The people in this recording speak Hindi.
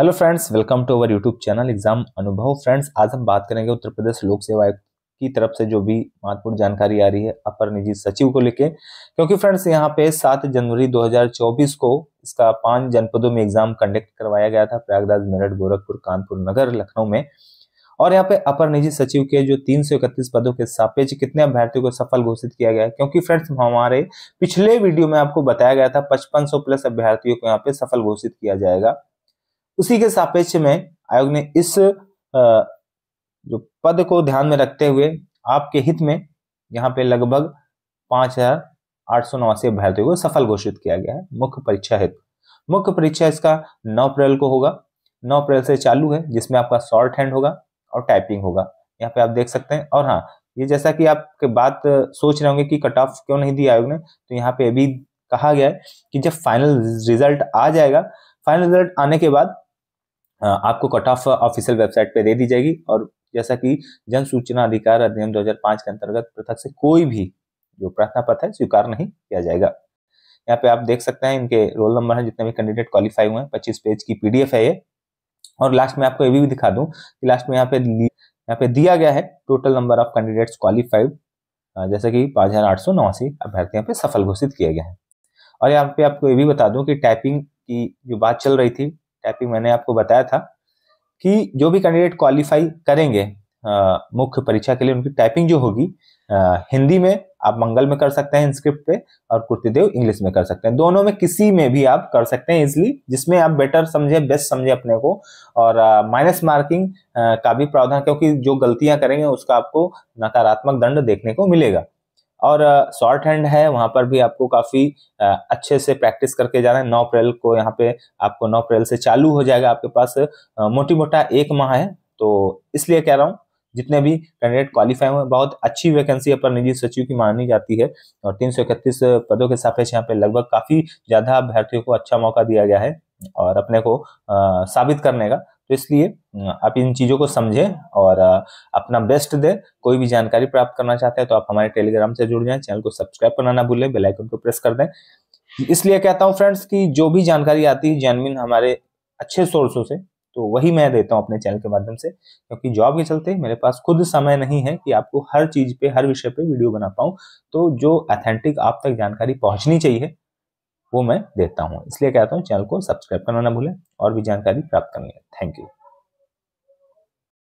hello friends welcome to our YouTube channel exam Anubhav friends आज हम बात करेंगे उत्तर प्रदेश लोक सेवा आयोग की तरफ से जो भी महत्वपूर्ण जानकारी आ रही है अपर निजी सचिव को लेके क्योंकि फ्रेंड्स यहां पे 7 जनवरी 2024 को इसका पांच जनपदों में एग्जाम कंडक्ट करवाया गया था प्रयागराज मेरठ गोरखपुर कानपुर नगर लखनऊ में और यहाँ पे अपर निजी सचिव के जो तीन पदों के सापेक्ष कितने अभ्यर्थियों को सफल घोषित किया गया क्योंकि फ्रेंड्स हमारे पिछले वीडियो में आपको बताया गया था 5500 प्लस अभ्यर्थियों को यहाँ पे सफल घोषित किया जाएगा उसी के सापेक्ष में आयोग ने इस जो पद को ध्यान में रखते हुए आपके हित में यहाँ पे लगभग पांच हजार आठ सौ नवासी अभ्यर्थियों को सफल घोषित किया गया है मुख्य परीक्षा हित मुख्य परीक्षा इसका नौ अप्रैल को होगा नौ अप्रैल से चालू है जिसमें आपका शॉर्ट हैंड होगा और टाइपिंग होगा यहाँ पे आप देख सकते हैं और हाँ ये जैसा कि आपके बात सोच रहे होंगे कि कट ऑफ क्यों नहीं दिया आयोग ने तो यहाँ पे अभी कहा गया है कि जब फाइनल रिजल्ट आ जाएगा फाइनल रिजल्ट आने के बाद आपको कट ऑफ ऑफिशियल वेबसाइट पे दे दी जाएगी और जैसा कि जन सूचना अधिकार अधिनियम 2005 के अंतर्गत पृथक से कोई भी जो प्रार्थना पत्र है स्वीकार नहीं किया जाएगा यहाँ पे आप देख सकते हैं इनके रोल नंबर है जितने भी कैंडिडेट क्वालिफाई हुए हैं पच्चीस पेज की पीडीएफ है ये और लास्ट में आपको ये भी दिखा दूं कि लास्ट में यहाँ पे यहाँ पे दिया गया है total number of candidates qualified जैसे कि पाँच हजार आठ सौ नवासी अभ्यर्थियों पे सफल घोषित किया गया है और यहाँ पे आपको ये भी बता दूं कि टाइपिंग की जो बात चल रही थी टैपिंग मैंने आपको बताया था कि जो भी कैंडिडेट क्वालिफाई करेंगे मुख्य परीक्षा के लिए उनकी टाइपिंग जो होगी हिंदी में आप मंगल में कर सकते हैं स्क्रिप्ट पे और कुर्तिदेव इंग्लिश में कर सकते हैं दोनों में किसी में भी आप कर सकते हैं इजली जिसमें आप बेटर समझे बेस्ट समझे अपने को और माइनस मार्किंग का भी प्रावधान क्योंकि जो गलतियां करेंगे उसका आपको नकारात्मक दंड देखने को मिलेगा और शॉर्ट हैंड है वहाँ पर भी आपको काफ़ी अच्छे से प्रैक्टिस करके जाना है नौ अप्रैल को यहाँ पे आपको नौ अप्रैल से चालू हो जाएगा आपके पास मोटी मोटा एक माह है तो इसलिए कह रहा हूँ जितने भी कैंडिडेट क्वालिफाई हुए बहुत अच्छी वैकेंसी पर निजी सचिव की मानी जाती है और तीन पदों के सापेक्ष यहाँ पे लगभग काफ़ी ज़्यादा अभ्यर्थियों को अच्छा मौका दिया गया है और अपने को आ, साबित करने का तो इसलिए आप इन चीज़ों को समझें और अपना बेस्ट दे कोई भी जानकारी प्राप्त करना चाहते हैं तो आप हमारे टेलीग्राम से जुड़ जाएं चैनल को सब्सक्राइब करना ना भूलें बेलाइकन को प्रेस कर दें इसलिए कहता हूं फ्रेंड्स कि जो भी जानकारी आती है जैनमिन हमारे अच्छे सोर्सों से तो वही मैं देता हूं अपने चैनल के माध्यम से क्योंकि जॉब के चलते मेरे पास खुद समय नहीं है कि आपको हर चीज पे हर विषय पे वीडियो बना पाऊं तो जो अथेंटिक आप तक जानकारी पहुंचनी चाहिए वो मैं देता हूँ इसलिए कहता हूँ चैनल को सब्सक्राइब करना ना भूलें और भी जानकारी प्राप्त करनी है थैंक यू